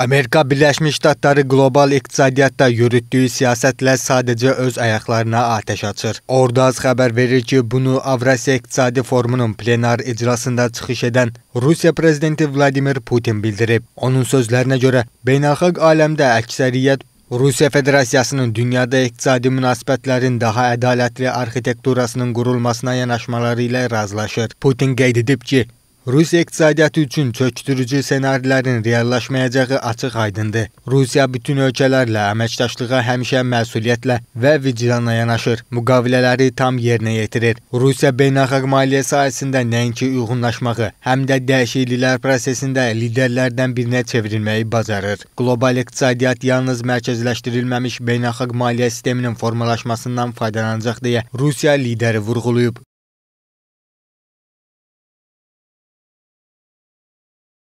Amerika Birləşmiş Ştatları qlobal iqtisadiyyatda yürütdüyü siyasətlə sadəcə öz ayaqlarına atəş açır. Ordaz xəbər verir ki, bunu Avrasiya İqtisadi Forumunun plenar iclasında çıxış edən Rusiya prezidenti Vladimir Putin bildirib. Onun sözlərinə görə, beynəlxalq aləmdə əksəriyyət Rusiya Federasiyasının dünyada iqtisadi münasibətlərin daha ədalətli arxitekturasının qurulmasına yanaşmaları ilə razılaşır. Putin qeyd edib ki, Rusiya iqtisadiyyatı üçün çökdürücü ssenarilərin reallaşmayacağı açıq-aydındır. Rusiya bütün ölkələrlə əməkdaşlığa həmişə məsuliyyətlə və vicdanla yanaşır. Müqavilələri tam yerinə yetirir. Rusiya beynəlxalq maliyyə sahəsində nəinki uyğunlaşmağı, həm də dəyişikliklər prosesində liderlərdən birinə çevrilməyi bacarır. Qlobal iqtisadiyyat yalnız mərkəzləşdirilməmiş beynəlxalq maliyyə sisteminin formalaşmasından faydalanacaq deyə Rusiya lideri vurğulayıb.